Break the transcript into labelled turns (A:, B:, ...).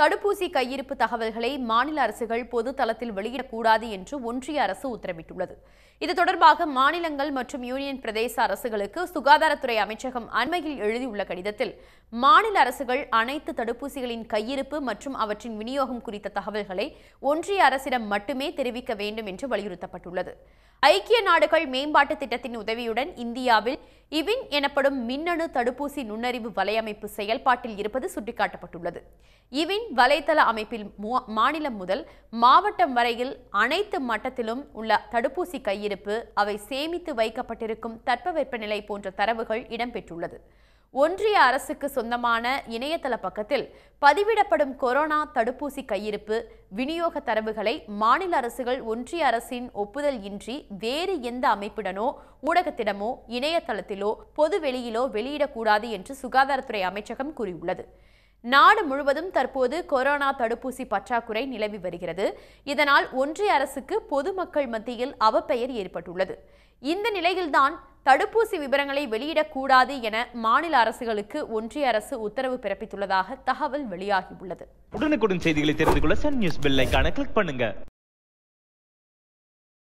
A: தடுப்பூசி கையிருப்பு தகவல்களை மாநில அரசுகள் பொது தளத்தில் வெளியிடக்கூடாது என்று ஒன்றிய அரசு உத்தரவிட்டுள்ளது இது தொடர்பாக மாநிலங்கள் மற்றும் யூனியன் பிரதேச அரசுகளுக்கு சுகாதாரத்துறை அமைச்சகம் அண்மையில் எழுதியுள்ள கடிதத்தில் மாநில அரசுகள் அனைத்து தடுப்பூசிகளின் கையிருப்பு மற்றும் அவற்றின் விநியோகம் குறித்த தகவல்களை ஒன்றிய அரசிடம் மட்டுமே தெரிவிக்க வேண்டும் என்று வலியுறுத்தப்பட்டுள்ளது ஐக்கிய நாடுகள் மேம்பாட்டு திட்டத்தின் உதவியுடன் இந்தியாவில் இவின் எனப்படும் மின்னணு தடுப்பூசி நுண்ணறிவு வலையமைப்பு செயல்பாட்டில் இருப்பது சுட்டிக்காட்டப்பட்டுள்ளது இவின் வலைத்தள அமைப்பில் மாநிலம் முதல் மாவட்டம் வரையில் அனைத்து மட்டத்திலும் உள்ள தடுப்பூசி கையிருப்பு அவை சேமித்து வைக்கப்பட்டிருக்கும் தட்பவெப்பநிலை போன்ற தரவுகள் இடம்பெற்றுள்ளது ஒன்றிய அரசுக்கு சொந்தமான இணையதள பக்கத்தில் பதிவிடப்படும் கொரோனா தடுப்பூசி கையிருப்பு விநியோக தரவுகளை மாநில அரசுகள் ஒன்றிய அரசின் ஒப்புதல் இன்றி வேறு எந்த அமைப்புடனோ ஊடகத்திடமோ இணையதளத்திலோ பொது வெளியிலோ வெளியிடக்கூடாது என்று சுகாதாரத்துறை அமைச்சகம் கூறியுள்ளது நாடு முழுவதும் தற்போது கொரோனா தடுப்பூசி பற்றாக்குறை நிலவி வருகிறது இதனால் ஒன்றிய அரசுக்கு பொதுமக்கள் மத்தியில் அவப்பெயர் ஏற்பட்டுள்ளது இந்த நிலையில்தான் தடுப்பூசி விவரங்களை வெளியிடக்கூடாது என மாநில அரசுகளுக்கு ஒன்றிய அரசு உத்தரவு பிறப்பித்துள்ளதாக தகவல் வெளியாகியுள்ளது உடனுக்குடன் செய்திகளை தெரிந்து கொள்ள சன் நியூஸ் பெல் கிளிக் பண்ணுங்க